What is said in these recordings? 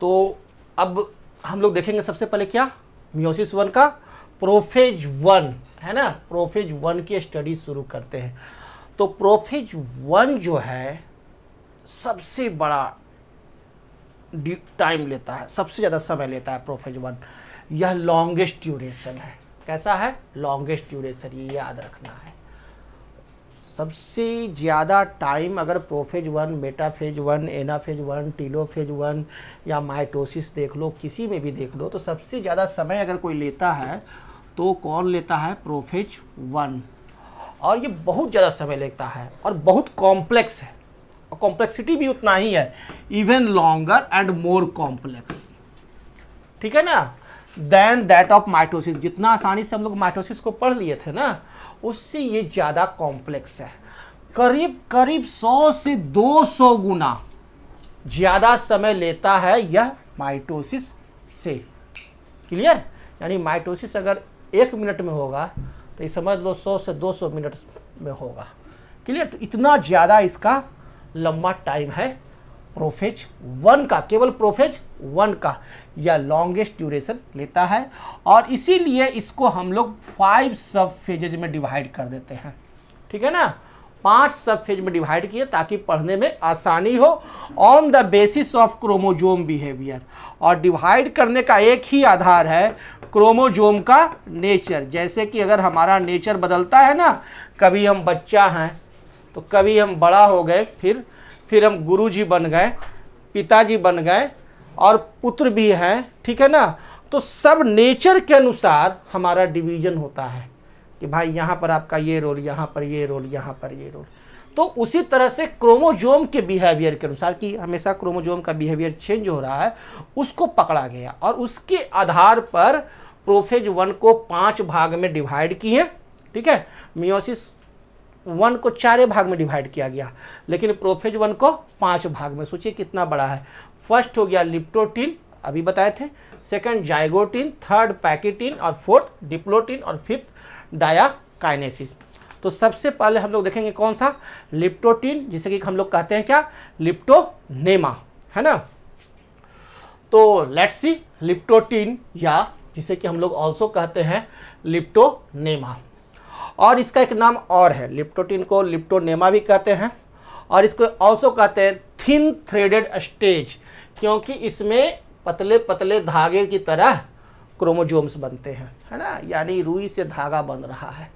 तो अब हम लोग देखेंगे सबसे पहले क्या मियोसिस वन का प्रोफेज वन है ना प्रोफेज वन की स्टडी शुरू करते हैं तो प्रोफेज वन जो है सबसे बड़ा टाइम लेता है सबसे ज़्यादा समय लेता है प्रोफेज वन यह लॉन्गेस्ट ड्यूरेशन है कैसा है लॉन्गेस्ट ड्यूरेशन ये याद रखना है सबसे ज़्यादा टाइम अगर prophase one metaphase one anaphase one telophase one या माइटोसिस देख लो किसी में भी देख लो तो सबसे ज़्यादा समय अगर कोई लेता है तो कौन लेता है प्रोफेज वन और ये बहुत ज़्यादा समय लेता है और बहुत कॉम्प्लेक्स है और कॉम्प्लेक्सिटी भी उतना ही है even longer and more complex ठीक है ना देन दैट ऑफ माइटोसिस जितना आसानी से हम लोग माइटोसिस को पढ़ लिए थे ना उससे ये ज़्यादा कॉम्प्लेक्स है करीब करीब 100 से 200 गुना ज़्यादा समय लेता है यह माइटोसिस से क्लियर यानी माइटोसिस अगर एक मिनट में होगा तो ये समझ लो 100 से 200 मिनट में होगा क्लियर तो इतना ज़्यादा इसका लंबा टाइम है प्रोफेज वन का केवल प्रोफेज वन का या लॉन्गेस्ट ड्यूरेशन लेता है और इसीलिए इसको हम लोग फाइव सब फेजेज में डिवाइड कर देते हैं ठीक है ना पांच सब फेज में डिवाइड किए ताकि पढ़ने में आसानी हो on the basis of chromosome behaviour और डिवाइड करने का एक ही आधार है क्रोमोजोम का नेचर जैसे कि अगर हमारा नेचर बदलता है ना कभी हम बच्चा हैं तो कभी हम बड़ा हो गए फिर फिर हम गुरुजी बन गए पिताजी बन गए और पुत्र भी हैं ठीक है ना तो सब नेचर के अनुसार हमारा डिवीजन होता है कि भाई यहाँ पर आपका ये रोल यहाँ पर ये रोल यहाँ पर ये रोल तो उसी तरह से क्रोमोजोम के बिहेवियर के अनुसार कि हमेशा क्रोमोजोम का बिहेवियर चेंज हो रहा है उसको पकड़ा गया और उसके आधार पर प्रोफेज वन को पांच भाग में डिवाइड किए ठीक है मियोसिस वन को चार भाग में डिवाइड किया गया लेकिन प्रोफेज वन को पांच भाग में सोचिए कितना बड़ा है फर्स्ट हो गया लिप्टोटीन अभी बताए थे सेकंड जाइगोटीन थर्ड पैकेटीन और फोर्थ डिप्लोटीन और फिफ्थ डायाकाइनेसिस तो सबसे पहले हम लोग देखेंगे कौन सा लिप्टोटीन जिसे कि हम लोग कहते हैं क्या लिप्टोनेमा है ना तो लेट्स सी लिप्टोटीन या जिसे कि हम लोग ऑल्सो कहते हैं लिप्टोनेमा और इसका एक नाम और है लिप्टोटिन को लिप्टोनेमा भी कहते हैं और इसको ऑल्सो कहते हैं थिन थ्रेडेड स्टेज क्योंकि इसमें पतले पतले धागे की तरह क्रोमोजोम्स बनते हैं है ना यानी रुई से धागा बन रहा है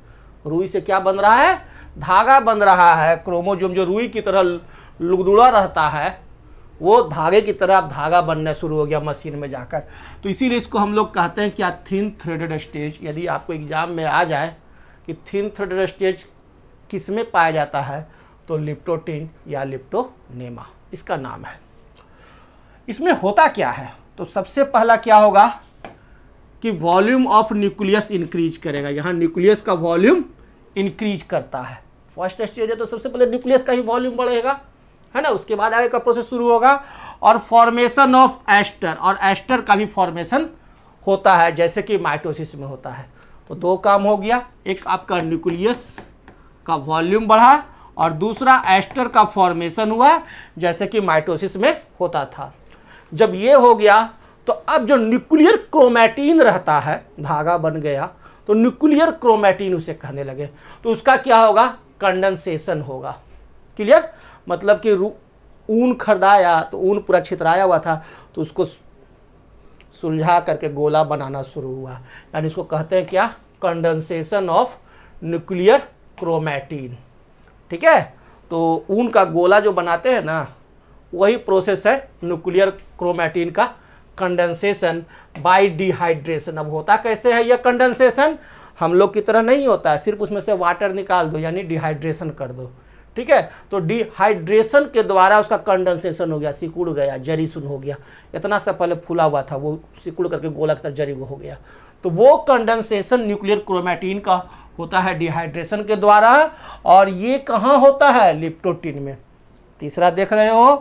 रुई से क्या बन रहा है धागा बन रहा है क्रोमोजोम जो रुई की तरह लुगदुड़ा रहता है वो धागे की तरह धागा बनना शुरू हो गया मशीन में जाकर तो इसीलिए इसको हम लोग कहते हैं क्या थिन थ्रेडेड स्टेज यदि आपको एग्जाम में आ जाए कि थिन थ्रेड रेस्टेज किस में पाया जाता है तो लिप्टोटिन या लिप्टोनेमा इसका नाम है इसमें होता क्या है तो सबसे पहला क्या होगा कि वॉल्यूम ऑफ न्यूक्लियस इंक्रीज करेगा यहाँ न्यूक्लियस का वॉल्यूम इंक्रीज करता है फर्स्ट स्टेज है तो सबसे पहले न्यूक्लियस का ही वॉल्यूम बढ़ेगा है ना उसके बाद आगे का प्रोसेस शुरू होगा और फॉर्मेशन ऑफ एस्टर और एस्टर का भी फॉर्मेशन होता है जैसे कि माइटोसिस में होता है तो दो काम हो गया एक आपका न्यूक्लियस का वॉल्यूम बढ़ा और दूसरा एस्टर का फॉर्मेशन हुआ जैसे कि माइटोसिस में होता था जब ये हो गया तो अब जो न्यूक्लियर क्रोमैटीन रहता है धागा बन गया तो न्यूक्लियर क्रोमैटीन उसे कहने लगे तो उसका क्या होगा कंडेंसेशन होगा क्लियर मतलब कि ऊन खरीदाया तो ऊन पूरा छितराया हुआ था तो उसको सुलझा करके गोला बनाना शुरू हुआ यानी इसको कहते हैं क्या कंडेंसेशन ऑफ न्यूक्लियर क्रोमैटीन ठीक है तो ऊन का गोला जो बनाते हैं ना वही प्रोसेस है न्यूक्लियर क्रोमैटीन का कंडेंसेशन बाय डिहाइड्रेशन अब होता कैसे है यह कंडेंसेशन हम लोग की तरह नहीं होता है सिर्फ उसमें से वाटर निकाल दो यानी डिहाइड्रेशन कर दो ठीक है तो डिहाइड्रेशन के द्वारा उसका कंडेंसेशन हो गया सिकुड़ गया जरी सुन हो गया इतना सा पहले फूला हुआ था वो सिकुड़ करके गोला की तरह जरी हो गया तो वो कंडेंसेशन न्यूक्लियर क्रोमैटीन का होता है डिहाइड्रेशन के द्वारा और ये कहाँ होता है लिप्टोटीन में तीसरा देख रहे हो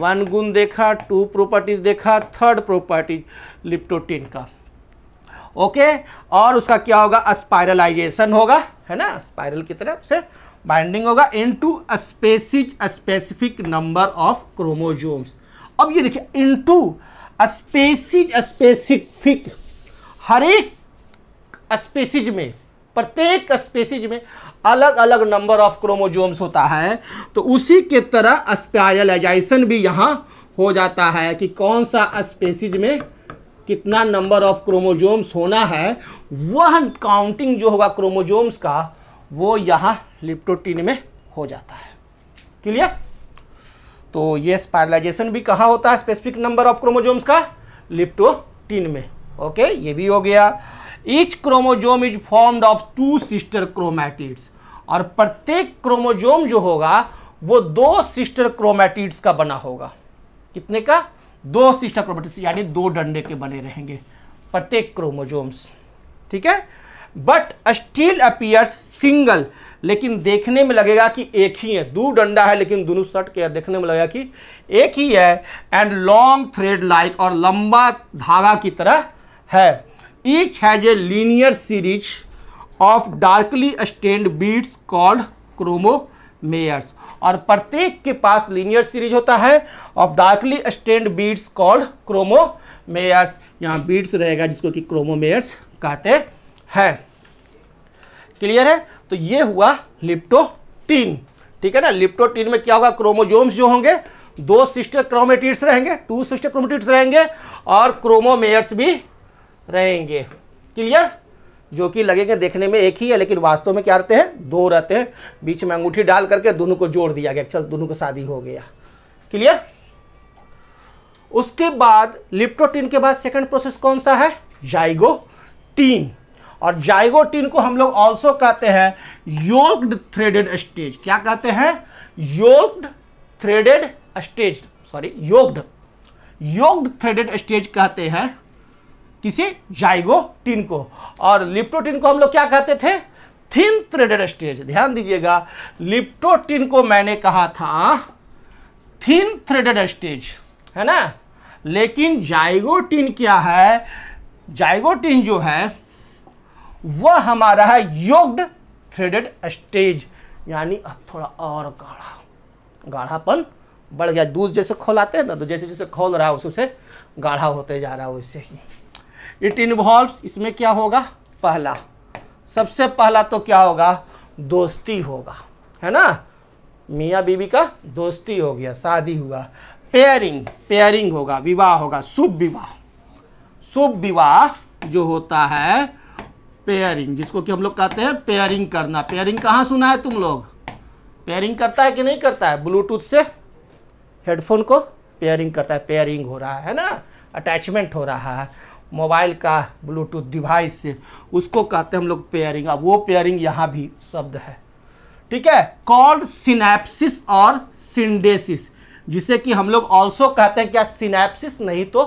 वन गुण देखा टू प्रॉपर्टीज देखा थर्ड प्रॉपर्टीज लिप्टोटीन का ओके और उसका क्या होगा स्पायरलाइजेशन होगा है ना स्पायरल की तरफ से बाइंडिंग होगा into species specific number of chromosomes अब ये देखिए इनटू स्पेसिज स्पेसिफिक हर एक स्पेसिज में प्रत्येक स्पेसिज में अलग अलग नंबर ऑफ क्रोमोजोम्स होता है तो उसी के तरह स्पायलाइजेशन भी यहाँ हो जाता है कि कौन सा स्पेसिज में कितना नंबर ऑफ क्रोमोजोम्स होना है वह काउंटिंग जो होगा क्रोमोजोम्स का वो यहाँ लिप्टोटीन में हो जाता है क्लियर तो ये स्पाइरलाइजेशन भी कहाँ होता है स्पेसिफिक नंबर ऑफ क्रोमोजोम्स का लिप्टोटीन में ओके ये भी हो गया each chromosome is formed of two sister chromatids और प्रत्येक क्रोमोजोम जो होगा वो दो सिस्टर क्रोमैटिड्स का बना होगा कितने का दो सिस्टर क्रोमैटिड्स यानी दो डंडे के बने रहेंगे प्रत्येक क्रोमोजोम्स ठीक है बट स्टील अपियर्स सिंगल लेकिन देखने में लगेगा कि एक ही है दो डंडा है लेकिन दोनों सट के देखने में लगेगा कि एक ही है एंड लॉन्ग थ्रेड लाइक और लंबा धागा की तरह है each has a linear series of darkly stained beads called chromomeres और प्रत्येक के पास लीनियर सीरीज होता है of darkly stained beads called chromomeres यहाँ बीड्स रहेगा जिसको कि क्रोमोमेयर्स कहते हैं क्लियर है तो ये हुआ लिप्टोटीन ठीक है ना लिप्टोटीन में क्या होगा क्रोमोजोम्स जो होंगे दो सिस्टर क्रोमेटिड्स रहेंगे टू सिस्टर क्रोमेटिड्स रहेंगे और क्रोमोमेयर्स भी रहेंगे क्लियर जो कि लगेंगे देखने में एक ही है लेकिन वास्तव में क्या रहते हैं दो रहते हैं बीच में अंगूठी डाल करके दोनों को जोड़ दिया गया चल दोनों को शादी हो गया क्लियर उसके बाद लिप्टोटीन के बाद सेकंड प्रोसेस कौन सा है जाइगोटीन और जाइगोटिन को हम लोग ऑल्सो कहते हैं योग्ड थ्रेडेड स्टेज क्या कहते हैं yoked threaded stage sorry yoked yoked threaded stage कहते हैं किसी जाइगोटिन को और लिप्टोटिन को हम लोग क्या कहते थे थिन थ्रेडेड स्टेज ध्यान दीजिएगा लिप्टोटिन को मैंने कहा था थिन थ्रेडेड स्टेज है ना लेकिन जाइगोटिन क्या है जाइगोटिन जो है वह हमारा है योग्ड थ्रेडेड स्टेज यानी अब थोड़ा और गाढ़ा गाढ़ापन बढ़ गया दूध जैसे खोलाते हैं ना तो जैसे जैसे खोल रहा है उस उसे गाढ़ा होते जा रहा है वैसे ही इट इन्वॉल्व्स इसमें क्या होगा पहला सबसे पहला तो क्या होगा दोस्ती होगा है ना मियाँ बीवी का दोस्ती हो गया शादी हुआ पेयरिंग पेयरिंग होगा विवाह होगा शुभ विवाह शुभ विवाह जो होता है पेयरिंग जिसको कि हम लोग कहते हैं पेयरिंग करना पेयरिंग कहाँ सुना है तुम लोग पेयरिंग करता है कि नहीं करता है ब्लूटूथ से हेडफोन को पेयरिंग करता है पेयरिंग हो रहा है ना अटैचमेंट हो रहा है मोबाइल का ब्लूटूथ डिवाइस से उसको कहते हैं हम लोग पेयरिंग अब वो पेयरिंग यहाँ भी शब्द है ठीक है कॉल्ड सिनेप्सिस और सिंडेसिस जिसे कि हम लोग ऑल्सो कहते हैं क्या सिनेप्सिस नहीं तो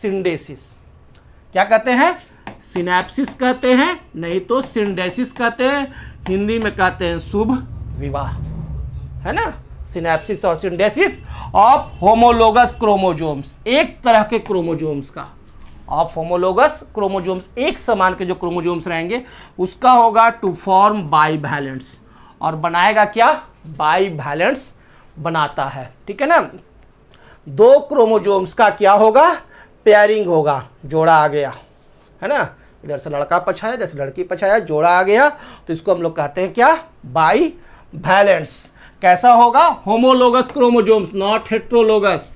सिंडेसिस क्या कहते हैं सिनेप्सिस कहते हैं नहीं तो सिंडेसिस कहते हैं हिंदी में कहते हैं शुभ विवाह है ना सिनेप्सिस और सिंडेसिस ऑफ होमोलोगस क्रोमोजोम्स एक तरह के क्रोमोजोम्स का ऑफ होमोलोगस क्रोमोजोम्स एक समान के जो क्रोमोजोम्स रहेंगे उसका होगा टू फॉर्म बाई बैलेंस और बनाएगा क्या बाई बैलेंस बनाता है ठीक है ना दो क्रोमोजोम्स का क्या होगा पेयरिंग होगा जोड़ा आ गया है ना इधर से लड़का पछाया जैसे लड़की पछाया जोड़ा आ गया तो इसको हम लोग कहते हैं क्या बाई बैलेंस कैसा होगा होमोलोगस क्रोमोजोम्स नॉट हेट्रोलोगस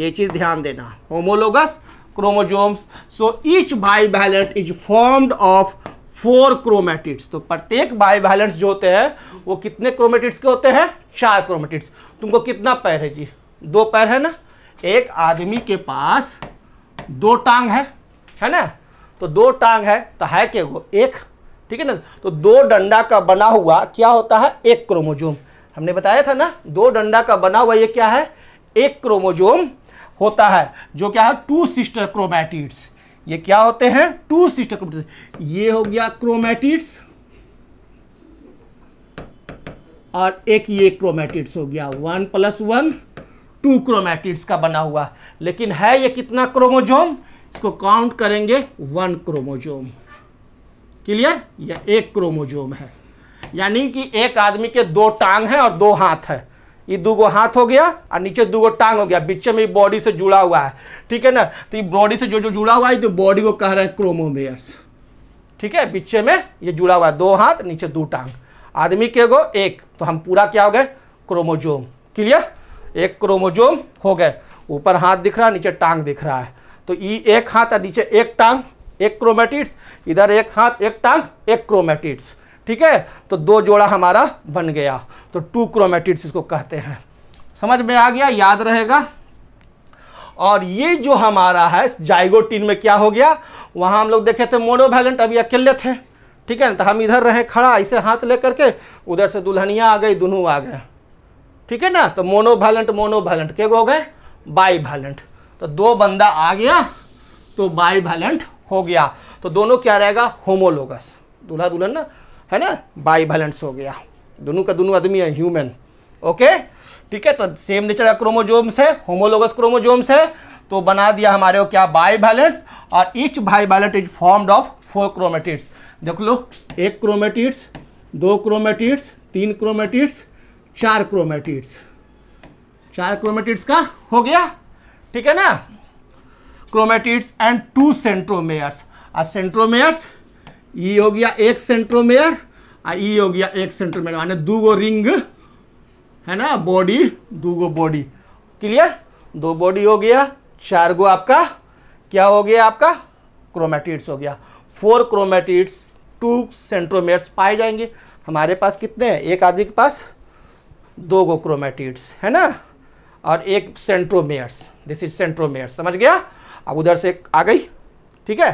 ये चीज़ ध्यान देना homologous chromosomes so each bivalent is formed of four chromatids तो प्रत्येक बाई वैलेंट्स जो होते हैं वो कितने क्रोमेटिड्स के होते हैं चार क्रोमेटिड्स तुमको कितना पैर है जी दो पैर है ना एक आदमी के पास दो टांग है है ना तो दो टांग है तो है के गो एक ठीक है ना तो दो डंडा का बना हुआ क्या होता है एक क्रोमोजोम हमने बताया था ना दो डंडा का बना हुआ ये क्या है एक क्रोमोजोम होता है जो क्या है टू सिस्टर क्रोमैटिड्स ये क्या होते हैं टू सिस्टर क्रोमैटिड्स ये हो गया क्रोमैटिड्स और एक ये क्रोमैटिड्स हो गया one plus one two chromatids का बना हुआ लेकिन है ये कितना क्रोमोजोम इसको काउंट करेंगे वन क्रोमोजोम क्लियर यह एक क्रोमोजोम है यानी कि एक आदमी के दो टांग है और दो हाथ है ये दो गो हाथ हो गया और नीचे दो गो टांग हो गया बीच में बॉडी से जुड़ा हुआ है ठीक है ना तो ये बॉडी से जो जो जुड़ा हुआ है तो बॉडी को कह रहे हैं क्रोमोमेयर्स ठीक है बीच में ये जुड़ा हुआ है दो हाथ नीचे दो टांग आदमी के गो एक तो हम पूरा क्या हो गए क्रोमोजोम क्लियर एक क्रोमोजोम हो गए ऊपर हाथ दिख रहा है नीचे टांग दिख रहा है तो ई एक हाथ और नीचे एक टांग एक क्रोमेटिड्स इधर एक हाथ एक टांग एक क्रोमेटिड्स ठीक है तो दो जोड़ा हमारा बन गया तो टू क्रोमेटिड्स इसको कहते हैं समझ में आ गया याद रहेगा और ये जो हमारा है जाइगोटीन में क्या हो गया वहाँ हम लोग देखे थे मोनोवैलेंट अभी अकेले थे ठीक है ना तो हम इधर रहे खड़ा इसे हाथ ले करके उधर से दुल्हनिया आ गई दोनों आ गए ठीक है ना तो मोनोवैलेंट मोनोवैलेंट के हो गए बाई वैलेंट तो दो बंदा आ गया तो बाई वैलेंट हो गया तो दोनों क्या रहेगा होमोलोगस दूल्हा दुल्हन ना है ना बाई वैलेंस हो गया दोनों का दोनों आदमी है ह्यूमन ओके ठीक है तो सेम नेचर का क्रोमोजोम्स है होमोलोगस क्रोमोजोम्स है तो बना दिया हमारे को क्या बाई वैलेंस और each bivalent is formed of four chromatids देख लो एक क्रोमेटिड्स दो क्रोमेटिड्स तीन क्रोमेटिड्स चार क्रोमेटिड्स चार क्रोमेटिड्स का हो गया ठीक है ना क्रोमेटिड्स एंड टू सेंट्रोमेयर्स आ सेंट्रोमेयर्स ये e हो गया एक सेंट्रोमेयर आ ये e हो गया एक सेंट्रोमेयर माने दो गो रिंग है ना बॉडी दो बॉडी क्लियर दो बॉडी हो गया चार गो आपका क्या हो गया आपका क्रोमेटिड्स हो गया फोर क्रोमेटिड्स टू सेंट्रोमेयर्स पाए जाएंगे हमारे पास कितने हैं एक आदमी के पास दो गो क्रोमेटिड्स है ना और एक सेंट्रोमेयर्स दिस इज सेंट्रोमेयर्स समझ गया अब उधर से आ गई ठीक है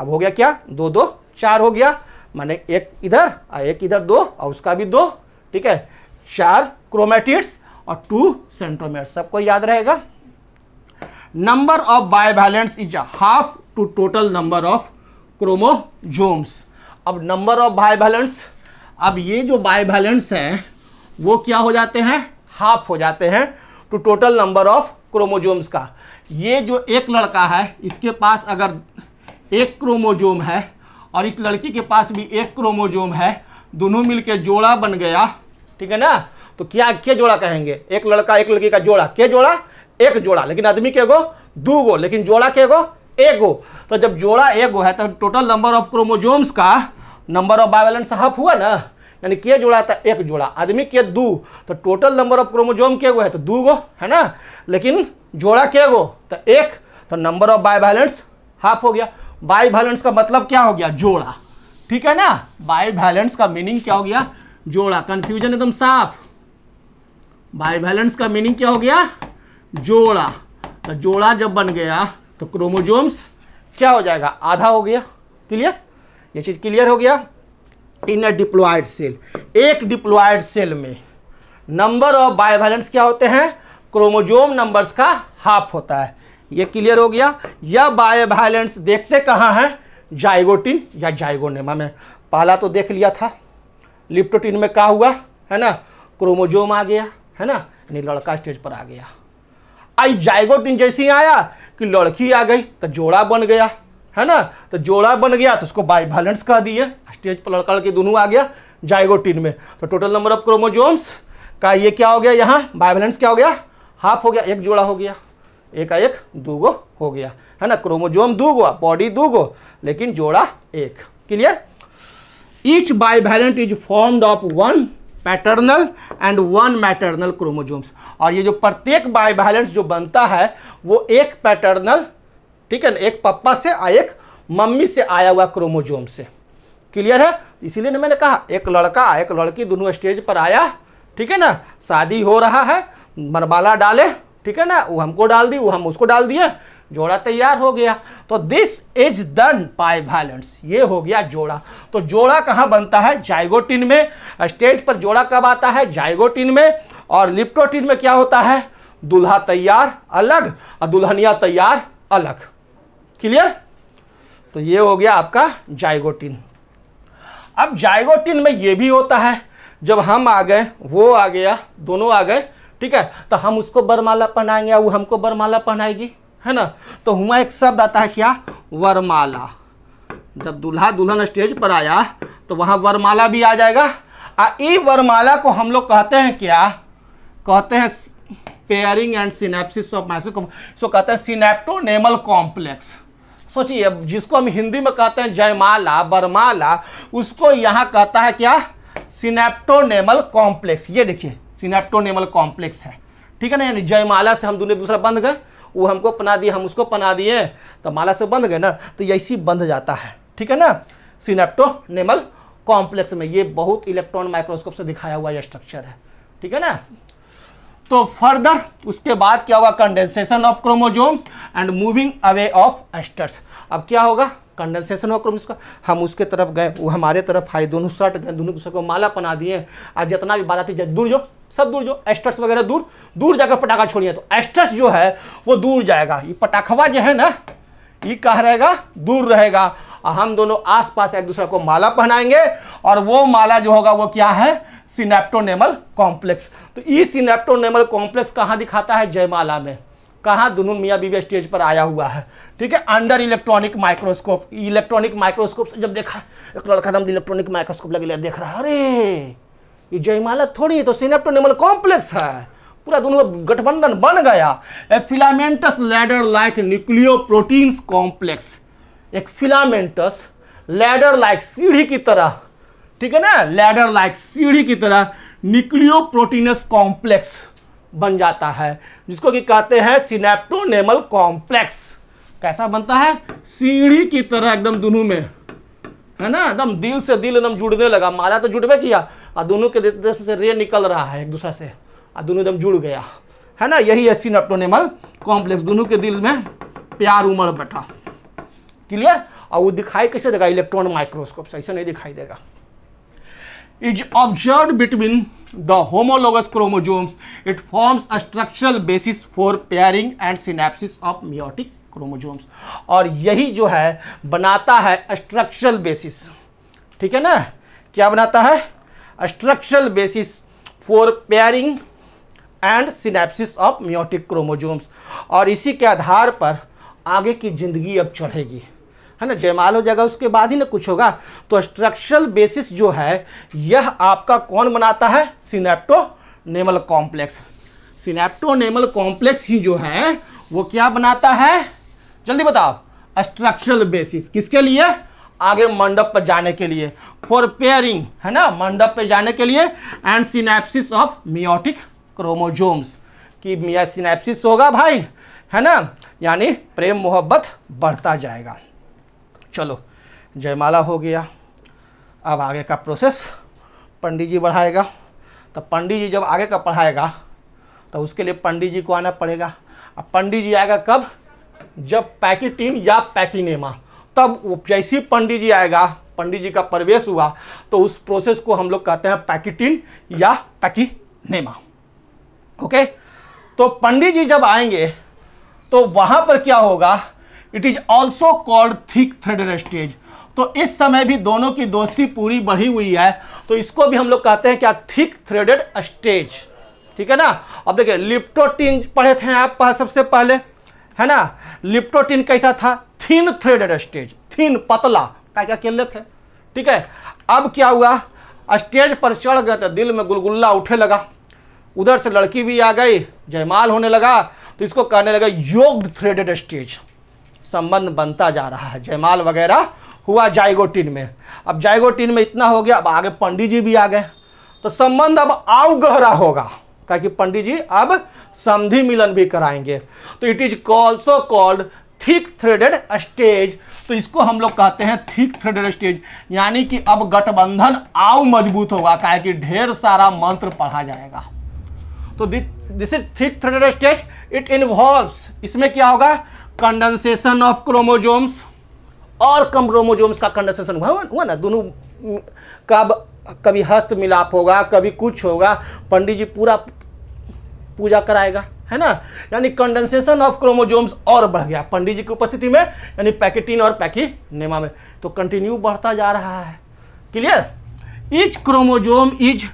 अब हो गया क्या दो दो चार हो गया माने एक इधर और एक इधर दो और उसका भी दो ठीक है चार क्रोमेटिड्स और टू सेंट्रोमेयर्स सबको याद रहेगा number of bivalents is half to total number of chromosomes अब नंबर ऑफ बायवैलेंस अब ये जो बायवैलेंस हैं वो क्या हो जाते हैं हाफ हो जाते हैं to total number of chromosomes का ये जो एक लड़का है इसके पास अगर एक क्रोमोजोम है और इस लड़की के पास भी एक क्रोमोजोम है दोनों मिलके जोड़ा बन गया ठीक है ना तो क्या क्या जोड़ा कहेंगे एक लड़का एक लड़की का जोड़ा क्या जोड़ा एक जोड़ा लेकिन आदमी के गो दू गो लेकिन जोड़ा के गो एक गो तो जब जोड़ा एक गो है तो टोटल नंबर ऑफ क्रोमोजोम्स का नंबर ऑफ बायलेंस हाफ हुआ ना यानी के जोड़ा था एक जोड़ा आदमी के दो तो टोटल नंबर ऑफ क्रोमोजोम के गो है तो दो गो है ना लेकिन जोड़ा के गो तो एक तो number of bivalents half हो गया बाई बैलेंस का मतलब क्या हो गया जोड़ा ठीक है ना बाई बैलेंस का मीनिंग क्या हो गया जोड़ा कंफ्यूजन एकदम साफ बाई बैलेंस का मीनिंग क्या हो गया जोड़ा तो जोड़ा जब बन गया तो क्रोमोजोम्स क्या हो जाएगा आधा हो गया क्लियर ये चीज़ क्लियर हो गया इन अ डिप्लॉयड सेल एक डिप्लॉयड सेल में नंबर ऑफ बायवैलेंस क्या होते हैं क्रोमोजोम नंबर्स का हाफ होता है ये क्लियर हो गया यह बायवैलेंस देखते कहाँ हैं जाइगोटिन या जाइगोनेमा में पहला तो देख लिया था लिप्टोटिन में क्या हुआ है ना क्रोमोजोम आ गया है ना नहीं लड़का स्टेज पर आ गया आई जाइगोटिन जैसे ही आया कि लड़की आ गई तो जोड़ा बन गया है ना तो जोड़ा बन गया तो उसको बैलेंस कह दिए स्टेज पर लड़का लड़की दोनों आ गया जाइगोटिन में तो टोटल नंबर ऑफ क्रोमोजोम्स का ये क्या हो गया यहाँ बैलेंस क्या हो गया हाफ हो गया एक जोड़ा हो गया एक का एक गो हो गया है ना क्रोमोजोम गो बॉडी गो लेकिन जोड़ा एक clear each bivalent is formed of one paternal and one maternal chromosomes और ये जो प्रत्येक बैलेंस जो बनता है वो एक पैटर्नल ठीक है ना एक पप्पा से और एक मम्मी से आया हुआ क्रोमोजोम से क्लियर है इसीलिए ना मैंने कहा एक लड़का एक लड़की दोनों स्टेज पर आया ठीक है ना शादी हो रहा है मरबाला डाले ठीक है ना वो हमको डाल दी वो हम उसको डाल दिए जोड़ा तैयार हो गया तो this is done by bivalents हो गया जोड़ा तो जोड़ा कहाँ बनता है जाइगोटिन में स्टेज पर जोड़ा कब आता है जाइगोटिन में और लिप्टोटिन में क्या होता है दूल्हा तैयार अलग और दुल्हनिया तैयार अलग क्लियर तो ये हो गया आपका जाइगोटिन अब जाइगोटिन में ये भी होता है जब हम आ गए वो आ गया दोनों आ गए ठीक है तो हम उसको बरमाला पहनाएंगे वो हमको बरमाला पहनाएगी है ना तो हुआ एक शब्द आता है क्या वरमाला जब दूल्हा दुल्हन स्टेज पर आया तो वहाँ वरमाला भी आ जाएगा आ ई वरमाला को हम लोग कहते हैं क्या कहते हैं पेयरिंग एंड सिनेप्सिस ऑफ मैसेज कहते हैं सिनेप्टोनेमल कॉम्प्लेक्स सोचिए अब जिसको हम हिंदी में कहते हैं जयमाला बरमाला उसको यहाँ कहता है क्या सिनेप्टोनेमल कॉम्प्लेक्स ये देखिए सिनेप्टोनेमल कॉम्प्लेक्स है ठीक है ना यानी जयमाला से हम दोनों एक दूसरा बंध गए वो हमको पना दिए हम उसको पना दिए तो माला से बंध गए ना तो ऐसी बंध जाता है ठीक है ना सिनेप्टोनेमल कॉम्प्लेक्स में ये बहुत इलेक्ट्रॉन माइक्रोस्कोप से दिखाया हुआ स्ट्रक्चर है ठीक है ना तो फर्दर उसके बाद क्या होगा condensation of chromosomes and moving away of asters अब क्या होगा कंडेंसेशन ऑफ क्रोमोजोम्स का हम उसके तरफ गए वो हमारे तरफ आए दोनों सट गए दोनों दूसरे को माला पना दिए आज जितना भी बाला थी दूर जो सब दूर जो एस्टर्स वगैरह दूर दूर जाकर पटाखा छोड़िए तो एस्टर्स जो है वो दूर जाएगा ये पटाखवा जो है ना ये कहा रहेगा दूर रहेगा और हम दोनों आसपास एक दूसरे को माला पहनाएंगे और वो माला जो होगा वो क्या है सिनेप्टोनेमल कॉम्प्लेक्स तो ई सिनेप्टोनेमल कॉम्प्लेक्स कहाँ दिखाता है जयमाला में कहाँ दोनों मियाँ बीवी स्टेज पर आया हुआ है ठीक है under electronic microscope electronic microscope से जब देखा एक लड़का दम इलेक्ट्रॉनिक माइक्रोस्कोप लगे देख रहा है अरे ये जयमाला थोड़ी है तो सिनेप्टोनेमल कॉम्प्लेक्स है पूरा दोनों गठबंधन बन गया a filamentous ladder like nucleo proteins complex एक फिलामेंटस लैडर लाइक सीढ़ी की तरह ठीक है ना लैडर लाइक सीढ़ी की तरह न्यूक्लियो प्रोटीनस कॉम्प्लेक्स बन जाता है जिसको कि कहते हैं सिनेप्टोनेमल कॉम्प्लेक्स कैसा बनता है सीढ़ी की तरह एकदम दोनों में है ना एकदम दिल से दिल एकदम जुड़ने लगा माला तो जुड़बे किया और दोनों के देश से रे निकल रहा है एक दूसरे से और दोनों एकदम जुड़ गया है ना यही है सिनेप्टोनेमल कॉम्प्लेक्स दोनों के दिल में प्यार उमड़ बैठा क्लियर और वो दिखाई कैसे देगा इलेक्ट्रॉन माइक्रोस्कोप से ऐसा नहीं दिखाई देगा is observe between the homologous chromosomes it forms a structural basis for pairing and synapsis of meiotic chromosomes और यही जो है बनाता है स्ट्रक्चरल बेसिस ठीक है ना क्या बनाता है structural basis for pairing and synapsis of meiotic chromosomes और इसी के आधार पर आगे की ज़िंदगी अब चढ़ेगी है ना जयमाल हो जाएगा उसके बाद ही ना कुछ होगा तो स्ट्रक्चरल बेसिस जो है यह आपका कौन बनाता है सिनेप्टो नेमल कॉम्प्लेक्स सिनेप्टो नेमल कॉम्प्लेक्स ही जो है वो क्या बनाता है जल्दी बताओ स्ट्रक्चरल बेसिस किसके लिए आगे मंडप पर जाने के लिए फॉर पेयरिंग है ना मंडप पर जाने के लिए and synapsis of meiotic chromosomes कि मिया सिनेप्सिस होगा भाई है ना यानी प्रेम मोहब्बत बढ़ता जाएगा चलो जयमाला हो गया अब आगे का प्रोसेस पंडित जी बढ़ाएगा तो पंडित जी जब आगे का पढ़ाएगा तो उसके लिए पंडित जी को आना पड़ेगा अब पंडित जी आएगा कब जब पैकेटिन या पैकिनेमा तब जैसे ही पंडित जी आएगा पंडित जी का प्रवेश हुआ तो उस प्रोसेस को हम लोग कहते हैं पैकेटिन या पैकिनेमा ओके तो पंडित जी जब आएंगे तो वहाँ पर क्या होगा it is also called thick threaded stage तो इस समय भी दोनों की दोस्ती पूरी बढ़ी हुई है तो इसको भी हम लोग कहते हैं क्या थिक थ्रेडेड स्टेज ठीक है ना अब देखिए लिप्टोटिन पढ़े थे आप सबसे पहले है ना लिप्टोटिन कैसा था थिन थ्रेडेड स्टेज थिन पतला क्या क्या खेल थे ठीक है अब क्या हुआ स्टेज पर चढ़ गए तो दिल में गुलगुल्ला उठे लगा उधर से लड़की भी आ गई जयमाल होने लगा तो इसको कहने लगा योग्ड थ्रेडेड स्टेज संबंध बनता जा रहा है जयमाल वगैरह हुआ जाइगोटिन में अब जाइगोटिन में इतना हो गया अब आगे पंडित जी भी आ गए तो संबंध अब आव गहरा होगा क्या कि पंडित जी अब समधि मिलन भी कराएंगे तो it is also called thick threaded stage तो इसको हम लोग कहते हैं थिक थ्रेडेड स्टेज यानी कि अब गठबंधन आव मजबूत होगा क्या कि ढेर सारा मंत्र पढ़ा जाएगा तो this is thick threaded stage it involve इसमें क्या होगा कंडेंसेशन ऑफ क्रोमोजोम्स और कम क्रोमोजोम्स का कंडेंसेशन हुआ हुआ ना दोनों कब कभी हस्त मिलाप होगा कभी कुछ होगा पंडित जी पूरा पूजा कराएगा है ना यानी कंडेंसेशन ऑफ क्रोमोजोम्स और बढ़ गया पंडित जी की उपस्थिति में यानी पैकेटिन और पैकिनेमा में तो कंटिन्यू बढ़ता जा रहा है clear each chromosome is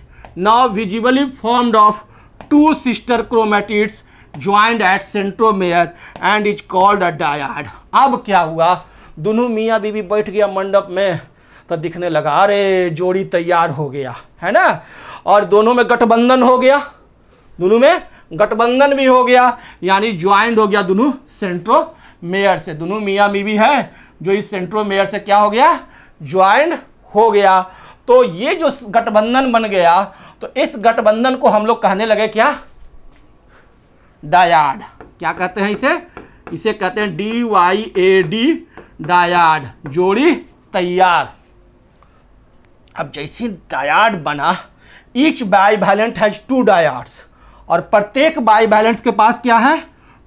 now visibly formed of two sister chromatids joint at centromere and is called a dyad अब क्या हुआ दोनों मियाँ बीबी बैठ गया मंडप में तो दिखने लगा अरे जोड़ी तैयार हो गया है ना और दोनों में गठबंधन हो गया दोनों में गठबंधन भी हो गया यानी ज्वाइंट हो गया दोनों सेंट्रो मेयर से दोनों मियाँ बीबी है जो इस सेंट्रो मेयर से क्या हो गया ज्वाइंट हो गया तो ये जो गठबंधन बन गया तो इस गठबंधन को हम लोग कहने लगे क्या डायाड क्या कहते हैं इसे इसे कहते हैं D Y A D dyad जोड़ी तैयार अब जैसे डायाड बना each bivalent has two dyads और प्रत्येक बाई वैलेंट्स के पास क्या है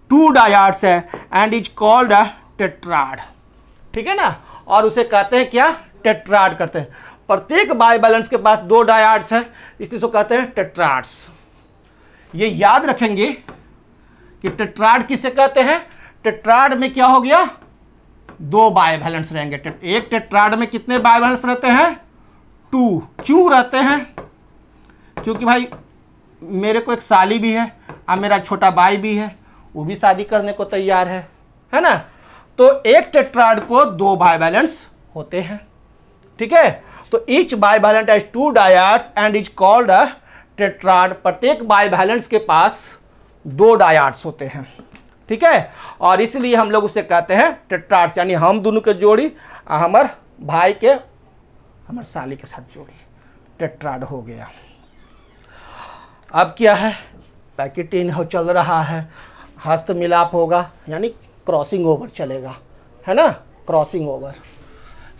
टू डायाड्स है and is called a tetrad ठीक है ना और उसे कहते हैं क्या टेट्राड करते हैं प्रत्येक बाई वैलेंट्स के पास दो डायाड्स है इसलिए उसको कहते हैं टेट्राड्स ये याद रखेंगे कि टेट्राड किसे कहते हैं टेट्राड में क्या हो गया दो बायोलेंस रहेंगे एक टेट्राड में कितने बायवैलेंस रहते हैं टू क्यों रहते हैं क्योंकि भाई मेरे को एक साली भी है और मेरा छोटा भाई भी है वो भी शादी करने को तैयार है है ना तो एक टेट्राड को दो बायोलेंस होते हैं ठीक है तो each bivalent has two dyads and is called a tetrad प्रत्येक बायोलेंस के पास दो डायाड्स होते हैं ठीक है और इसलिए हम लोग उसे कहते हैं टेट्रार्स यानी हम दोनों के जोड़ी हमारे भाई के हमारे साली के साथ जोड़ी टेट्रार्ड हो गया अब क्या है पैकेटिन हो चल रहा है हस्त मिलाप होगा यानी क्रॉसिंग ओवर चलेगा है ना crossing over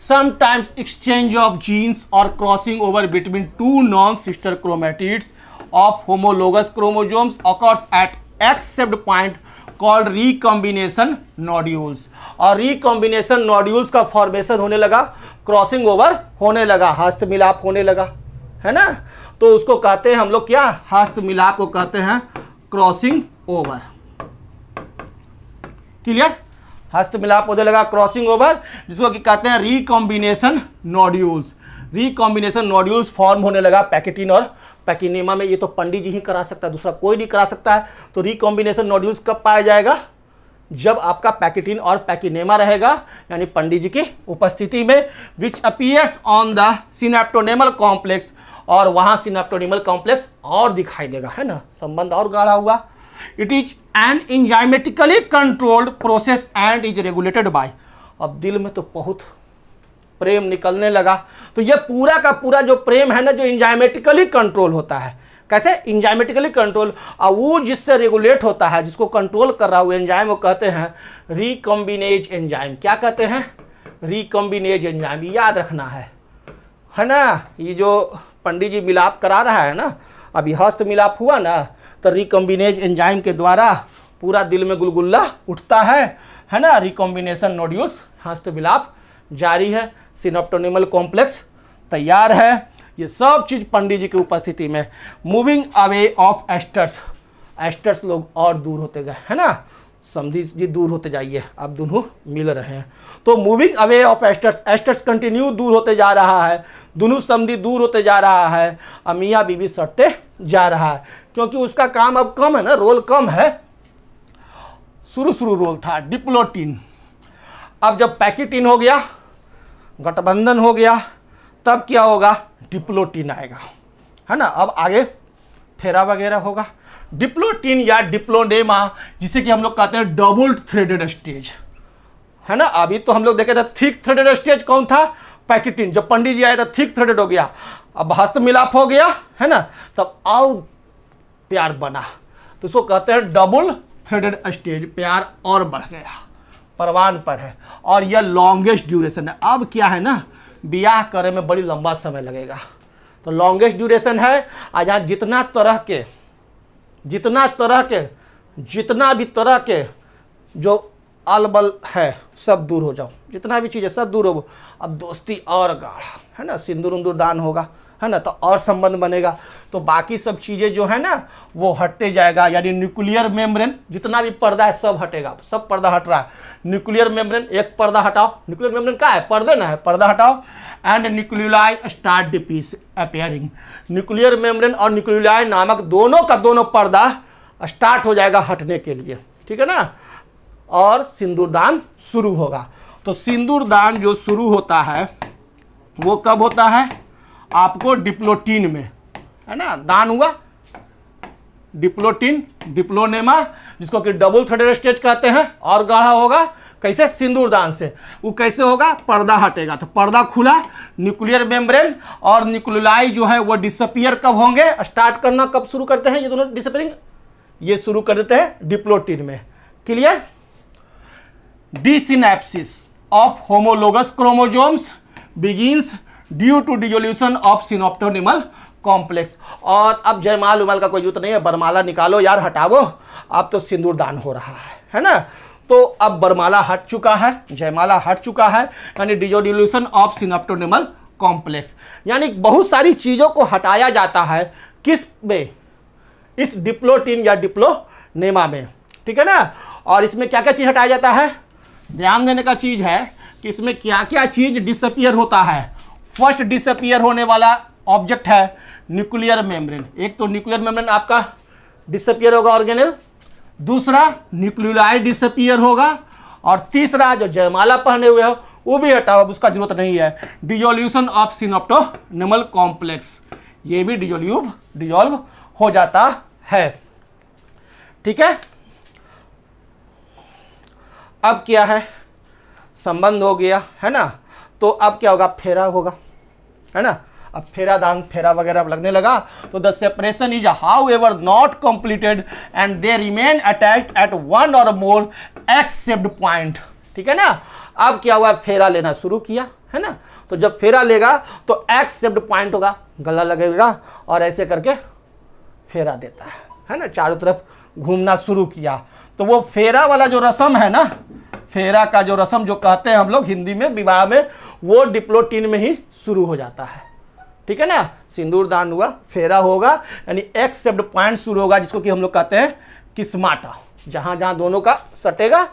sometimes exchange of genes और crossing over between two non sister chromatids of homologous chromosomes occurs at except point called recombination nodules और रिकॉम्बिनेशन नॉड्यूल्स का फॉर्मेशन होने लगा क्रॉसिंग ओवर होने लगा हस्त मिलाप होने लगा है ना तो उसको कहते हैं हम लोग क्या हस्त मिलाप को कहते हैं क्रॉसिंग ओवर क्लियर हस्त मिलाप होने लगा क्रॉसिंग ओवर जिसको कि कहते हैं recombination nodules recombination nodules form होने लगा पैकेटिन और पैकिनेमा में ये तो पंडित जी ही करा सकता है दूसरा कोई नहीं करा सकता है तो रिकॉम्बिनेशन नोड्यूल्स कब पाया जाएगा जब आपका पैकेटिन और पैकिनेमा रहेगा यानी पंडित जी की उपस्थिति में which appears on the synaptonemal complex और वहाँ सिनेप्टोनेमल कॉम्प्लेक्स और दिखाई देगा है ना संबंध और गाढ़ा हुआ it is an enzymatically controlled process and is regulated by अब दिल में तो बहुत प्रेम निकलने लगा तो ये पूरा का पूरा जो प्रेम है ना जो इंजाइमेटिकली कंट्रोल होता है कैसे इंजाइमेटिकली कंट्रोल और वो जिससे रेगुलेट होता है जिसको कंट्रोल कर रहा है वो एंजाइम वो कहते हैं रिकम्बिनेज एंजाइम क्या कहते हैं रिकम्बिनेज एंजाइम याद रखना है है ना ये जो पंडित जी मिलाप करा रहा है ना अभी हस्त मिलाप हुआ ना तो रिकम्बिनेज एंजाइम के द्वारा पूरा दिल में गुलगुल्ला उठता है है ना रिकॉम्बिनेशन नोड्यूस हस्त मिलाप जारी है सिनोप्टोनिमल कॉम्प्लेक्स तैयार है ये सब चीज़ पंडित जी की उपस्थिति में moving away of asters asters लोग और दूर होते गए है ना समझी जी दूर होते जाइए आप दोनों मिल रहे हैं तो moving away of asters asters continue दूर होते जा रहा है दोनों समधि दूर होते जा रहा है अमिया बीबी सटते जा रहा है क्योंकि उसका काम अब कम है ना रोल कम है शुरू शुरू रोल था डिप्लोटीन अब जब पैकेटिन हो गया गठबंधन हो गया तब क्या होगा डिप्लोटीन आएगा है ना अब आगे फेरा वगैरह होगा डिप्लोटीन या डिप्लोडेमा जिसे कि हम लोग कहते हैं डबल थ्रेडेड स्टेज है ना अभी तो हम लोग देखे थे थिक थ्रेडेड स्टेज कौन था पैकेटिन जब पंडित जी आए थे तो थिक थ्रेडेड हो गया अब हस्त मिलाप हो गया है ना तब आओ प्यार बना तो इसको कहते हैं डबल थ्रेडेड स्टेज प्यार और बढ़ गया परवान पर है और यह लॉन्गेस्ट ड्यूरेशन है अब क्या है ना ब्याह करे में बड़ी लंबा समय लगेगा तो लॉन्गेस्ट ड्यूरेशन है आज यहाँ जितना तरह के जितना तरह के जितना भी तरह के जो अलबल है सब दूर हो जाओ जितना भी चीज़ है सब दूर हो अब दोस्ती और गाढ़ा है ना सिंदूर उंदूर दान होगा है ना तो और संबंध बनेगा तो बाकी सब चीज़ें जो है ना वो हटते जाएगा यानी न्यूक्लियर मेम्ब्रेन जितना भी पर्दा है सब हटेगा सब पर्दा हट रहा है न्यूक्लियर मेम्ब्रेन एक पर्दा हटाओ न्यूक्लियर मेम्ब्रेन का है पर्दे ना है पर्दा हटाओ and nucleoli start disappearing nuclear membrane और न्यूक्लियोलाई नामक दोनों का दोनों पर्दा स्टार्ट हो जाएगा हटने के लिए ठीक है ना और सिंदूरदान शुरू होगा तो सिंदूरदान जो शुरू होता है वो कब होता है आपको डिप्लोटीन में है ना दान हुआ डिप्लोटीन डिप्लोनेमा जिसको कि डबल थर्ड स्टेज कहते हैं और गढ़ा होगा कैसे सिंदूर दान से वो कैसे होगा पर्दा हटेगा तो पर्दा खुला न्यूक्लियर मेम्ब्रेन और न्यूक्लियोलाई जो है वो डिसअपियर कब होंगे स्टार्ट करना कब शुरू करते हैं ये दोनों डिसअपियरिंग ये शुरू कर देते हैं डिप्लोटीन में clear desynapsis of homologous chromosomes begins due to dissolution of synaptonemal complex और अब जयमाल उमाल का कोई युद्ध नहीं है बरमाला निकालो यार हटावो अब तो सिंदूर दान हो रहा है है ना तो अब बरमाला हट चुका है जयमाला हट चुका है यानी डिजोल्यूशन ऑफ सिनोप्टोनिमल कॉम्प्लेक्स यानी बहुत सारी चीज़ों को हटाया जाता है किस में इस डिप्लोटिन या डिप्लोनेमा में ठीक है ना और इसमें क्या क्या चीज़ हटाया जाता है ध्यान देने का चीज़ है कि इसमें क्या क्या चीज़ डिसअपियर होता है फर्स्ट डिसअपियर होने वाला ऑब्जेक्ट है न्यूक्लियर मेम्ब्रेन एक तो न्यूक्लियर मेम्ब्रेन आपका डिसअपियर होगा ऑर्गेनल दूसरा न्यूक्लियोलाइड डिसअपियर होगा और तीसरा जो जयमाला पहने हुए हो वो भी हटा उसका जरूरत नहीं है डिजोल्यूशन ऑफ सिनोप्टोनमल कॉम्प्लेक्स ये भी डिजोल्यूब डिजोल्व हो जाता है ठीक है अब क्या है संबंध हो गया है ना तो अब क्या होगा फेरा होगा है ना अब फेरा दांग फेरा वगैरह लगने लगा तो the separation is however not completed and they remain attach at one or more accept point ठीक है ना अब क्या हुआ फेरा लेना शुरू किया है ना तो जब फेरा लेगा तो एक्सेप्ट पॉइंट होगा गला लगेगा और ऐसे करके फेरा देता है है ना चारों तरफ घूमना शुरू किया तो वो फेरा वाला जो रसम है ना फेरा का जो रसम जो कहते हैं हम लोग हिंदी में विवाह में वो डिप्लोटीन में ही शुरू हो जाता है ठीक है ना सिंदूर दान हुआ फेरा होगा यानी एक्स सेप्ड पॉइंट शुरू होगा जिसको कि हम लोग कहते हैं किस्माटा जहाँ जहाँ दोनों का सटेगा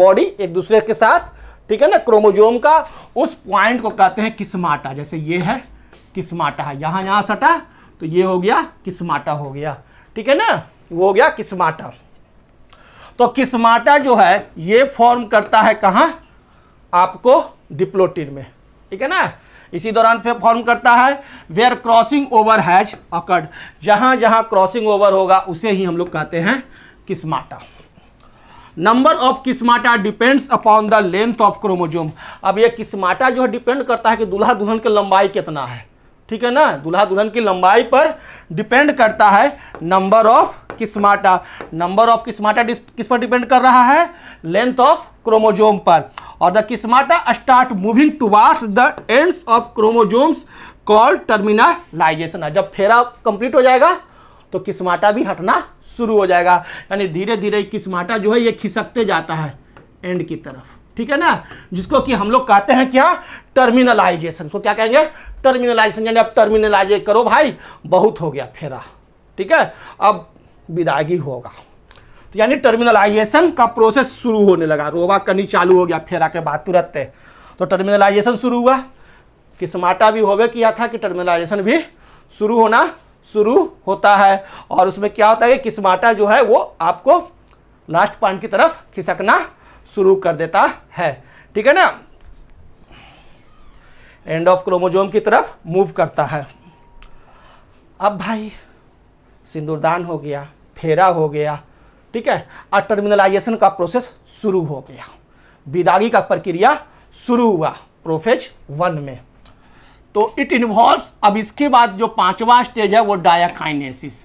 बॉडी एक दूसरे के साथ ठीक है ना क्रोमोजोम का उस पॉइंट को कहते हैं किस्माटा जैसे ये है किस्माटा है यहाँ यहां सटा तो ये हो गया किस्माटा हो गया ठीक है ना वो हो गया किस्माटा तो किस्माटा जो है ये फॉर्म करता है कहाँ आपको डिप्लोटिन में ठीक है ना इसी दौरान फिर फॉर्म करता है where crossing over has occurred जहां जहां क्रॉसिंग ओवर होगा उसे ही हम लोग कहते हैं chiasmata number of chiasmata depends upon the length of chromosome अब ये किस्माटा जो है डिपेंड करता है कि दुल्हा दुल्हन की लंबाई कितना है ठीक है ना दुल्हा दुल्हन की लंबाई पर डिपेंड करता है number of chiasmata number of chiasmata किस पर डिपेंड कर रहा है लेंथ ऑफ क्रोमोजोम पर और the chiasmata start moving towards the ends of chromosomes call terminalization जब फेरा कंप्लीट हो जाएगा तो किस्माटा भी हटना शुरू हो जाएगा यानी धीरे धीरे किस्माटा जो है ये खिसकते जाता है एंड की तरफ ठीक है ना जिसको कि हम लोग कहते हैं क्या टर्मिनलाइजेशन को क्या कहेंगे टर्मिनलाइजेशन यानी अब टर्मिनलाइजे करो भाई बहुत हो गया फेरा ठीक है अब विदागी होगा तो यानी टर्मिनलाइजेशन का प्रोसेस शुरू होने लगा रोगा कनी चालू हो गया फेरा के बाद तुरंत तो टर्मिनलाइजेशन शुरू हुआ कि समाटा भी होवे किया था कि टर्मिनलाइजेशन भी शुरू होना शुरू होता है और उसमें क्या होता है कि किस्माटा जो है वो आपको लास्ट पॉइंट की तरफ खिसकना शुरू कर देता है ठीक है ना एंड ऑफ क्रोमोजोम की तरफ मूव करता है अब भाई सिंदूरदान हो गया फेरा हो गया ठीक है और टर्मिनलाइजेशन का प्रोसेस शुरू हो गया विदागी का प्रक्रिया शुरू हुआ प्रोफेज वन में तो इट इन्वॉल्व्स अब इसके बाद जो पांचवा स्टेज है वो डायाकाइनेसिस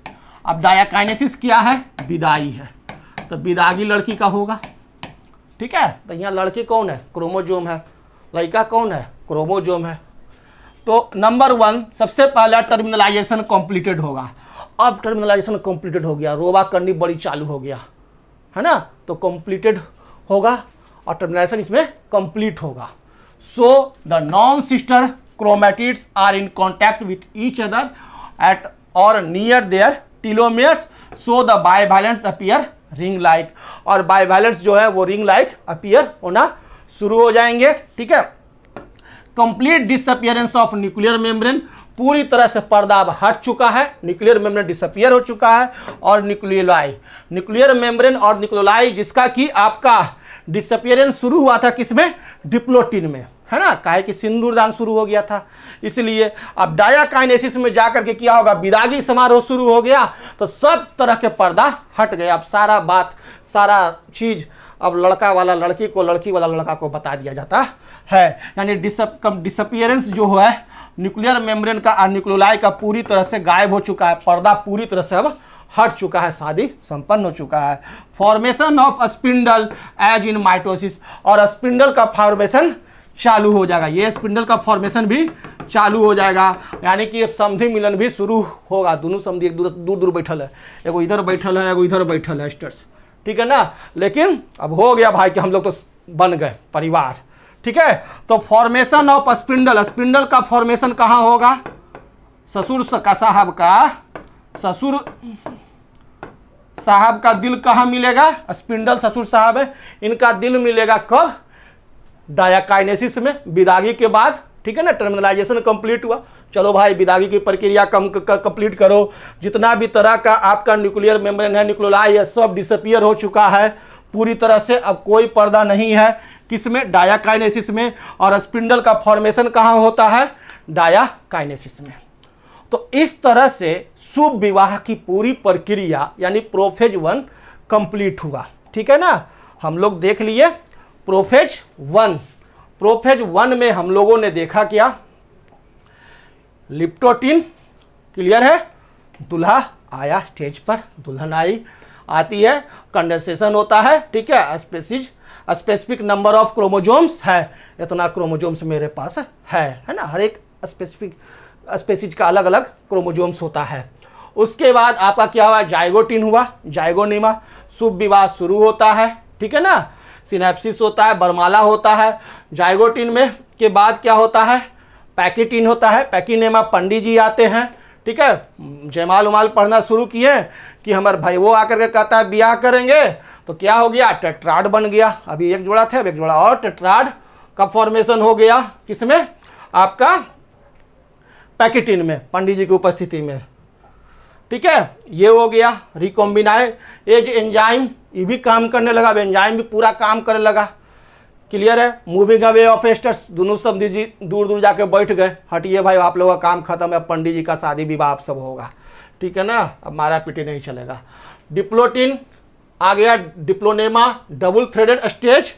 अब डायाकाइनेसिस क्या है विदाई है तो विदागी लड़की का होगा ठीक है तो यहाँ लड़की कौन है क्रोमोजोम है लड़का कौन है क्रोमोजोम है तो नंबर वन सबसे पहला टर्मिनलाइजेशन कॉम्प्लीटेड होगा अब टर्मिनलाइजेशन कंप्लीटेड हो गया रोबा करनी बड़ी चालू हो गया है ना तो कंप्लीटेड होगा और टर्मिनलाइजेशन इसमें कंप्लीट होगा so the non sister chromatids are in contact with each other at or near their telomeres so the bivalents appear ring like और बायवैलेंस जो है वो रिंग लाइक अपियर होना शुरू हो जाएंगे ठीक है complete disappearance of nuclear membrane पूरी तरह से पर्दा अब हट चुका है न्यूक्लियर मेम्ब्रेन डिसअपियर हो चुका है और न्यूक्लियोलाई न्यूक्लियर मेम्ब्रेन और न्यूक्लोलाई जिसका कि आपका डिसअपियरेंस शुरू हुआ था किसमें डिप्लोटिन में है ना काहे कि सिंदूरदान शुरू हो गया था इसलिए अब डायाकाइनेसिस में जाकर के क्या होगा विदागी समारोह शुरू हो गया तो सब तरह के पर्दा हट गया अब सारा बात सारा चीज़ अब लड़का वाला लड़की को लड़की वाला लड़का को बता दिया जाता है यानी डिसअप कम डिसअपियरेंस जो है न्यूक्लियर मेम्ब्रेन का और न्यूक्लोलाई का पूरी तरह से गायब हो चुका है पर्दा पूरी तरह से अब हट चुका है शादी संपन्न हो चुका है formation of spindle as in mitosis और स्पिंडल का फॉर्मेशन चालू हो जाएगा ये स्पिंडल का फॉर्मेशन भी चालू हो जाएगा यानी कि समधि मिलन भी शुरू होगा दोनों समधि एक दूर दूर दूर बैठल है एगो इधर बैठल है एगो इधर बैठल है स्टर्स ठीक है ना लेकिन अब हो गया भाई कि हम लोग तो बन गए परिवार ठीक है तो फॉर्मेशन ऑफ स्पिंडल स्पिंडल का फॉर्मेशन कहां होगा ससुर का साहब का ससुर साहब का दिल कहां मिलेगा स्पिंडल ससुर साहब है इनका दिल मिलेगा कब डायकाइनेसिस में विदागी के बाद ठीक है ना टर्मिनलाइजेशन कंप्लीट हुआ चलो भाई विदागी की प्रक्रिया कम कंप्लीट करो जितना भी तरह का आपका न्यूक्लियर मेम्ब्रेन है न्यूक्लोलाई है सब डिसअपियर हो चुका है पूरी तरह से अब कोई पर्दा नहीं है में डायाकाइनेसिस में और स्पिंडल का फॉर्मेशन कहाँ होता है डायाकाइनेसिस में तो इस तरह से शुभ विवाह की पूरी प्रक्रिया यानी प्रोफेज वन कंप्लीट हुआ ठीक है ना हम लोग देख लिए प्रोफेज वन प्रोफेज वन में हम लोगों ने देखा क्या लिप्टोटिन क्लियर है दूल्हा आया स्टेज पर दुल्हन आई आती है कंडेंसेशन होता है ठीक है species specific number of chromosomes है इतना क्रोमोजोम्स मेरे पास है है ना हर एक स्पेसिफिक स्पेसिज का अलग अलग क्रोमोजोम्स होता है उसके बाद आपका क्या हुआ जाइगोटिन हुआ जाइगोनिमा शुभ विवाह शुरू होता है ठीक है ना सिनेप्सिस होता है बरमाला होता है जाइगोटिन में के बाद क्या होता है पैकेटिन होता है पैकिनेमा पंडित जी आते हैं ठीक है जयमाल उमाल पढ़ना शुरू किए कि हमारे भाई वो आकर के कहता है ब्याह करेंगे तो क्या हो गया टेट्राड बन गया अभी एक जोड़ा था अब एक जोड़ा और टेट्राड का फॉर्मेशन हो गया किसमें आपका पैकेटिन में पंडित जी की उपस्थिति में ठीक है ये हो गया रिकॉम्बिनाइ एज एंजाइम ये भी काम करने लगा एंजाइम भी पूरा काम करने लगा क्लियर है मूविंग अवे ऑफ एस्टर्स दोनों सब दीजिए दूर दूर जाके बैठ गए हटिए भाई आप लोगों का काम खत्म है पंडित जी का शादी विवाह आप सब होगा ठीक है ना अब मारा पीटी नहीं चलेगा डिप्लोटिन आ गया डिप्लोनेमा डबल थ्रेडेड स्टेज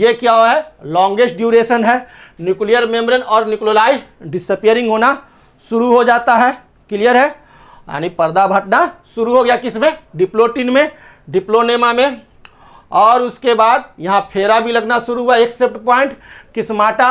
ये क्या हुआ है लॉन्गेस्ट ड्यूरेशन है न्यूक्लियर मेम्ब्रेन और न्यूक्लोलाई डिसअपियरिंग होना शुरू हो जाता है क्लियर है यानी पर्दा भटना शुरू हो गया किस में डिप्लोटिन में डिप्लोनेमा में और उसके बाद यहाँ फेरा भी लगना शुरू हुआ एक्सेप्ट पॉइंट किस्माटा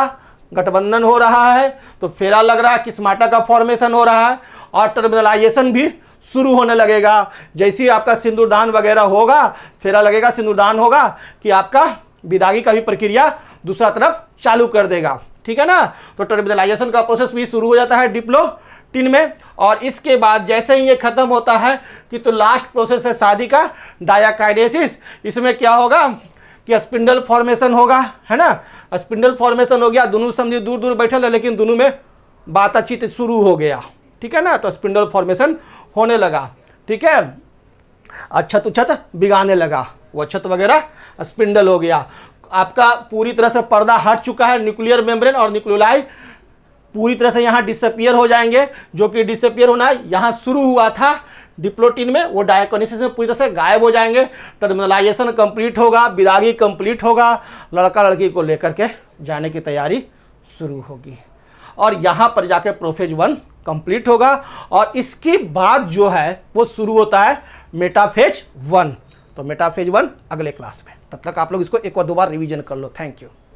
गठबंधन हो रहा है तो फेरा लग रहा है किस्माटा का फॉर्मेशन हो रहा है और टर्मिनलाइजेशन भी शुरू होने लगेगा जैसे ही आपका सिंदूरदान वगैरह होगा फेरा लगेगा सिंदूरदान होगा कि आपका विदागी का भी प्रक्रिया दूसरा तरफ चालू कर देगा ठीक है ना तो टर्मिनलाइजेशन का प्रोसेस भी शुरू हो जाता है डिप्लो टिन में और इसके बाद जैसे ही ये ख़त्म होता है कि तो लास्ट प्रोसेस है शादी का डायाकाइडेसिस इसमें क्या होगा कि स्पिंडल फॉर्मेशन होगा है ना स्पिंडल फॉर्मेशन हो गया दोनों समझिए दूर दूर बैठे है लेकिन दोनों में बातचीत शुरू हो गया ठीक है ना तो स्पिंडल फॉर्मेशन होने लगा ठीक है अच्छत उछत बिगाने लगा वो अच्छत वगैरह स्पिंडल हो गया आपका पूरी तरह से पर्दा हट चुका है न्यूक्लियर मेम्ब्रेन और न्यूक्लियोलाई पूरी तरह से यहाँ डिसअपियर हो जाएंगे जो कि डिसअपियर होना यहाँ शुरू हुआ था डिप्लोटिन में वो डायकोनिसिस में पूरी तरह से गायब हो जाएंगे टर्मिनलाइजेशन कंप्लीट होगा विदागी कंप्लीट होगा लड़का लड़की को लेकर के जाने की तैयारी शुरू होगी और यहाँ पर जाकर प्रोफेज वन कंप्लीट होगा और इसके बाद जो है वो शुरू होता है मेटाफेज वन तो मेटाफेज वन अगले क्लास में तब तक आप लोग इसको एक और दो बार रिविजन कर लो थैंक यू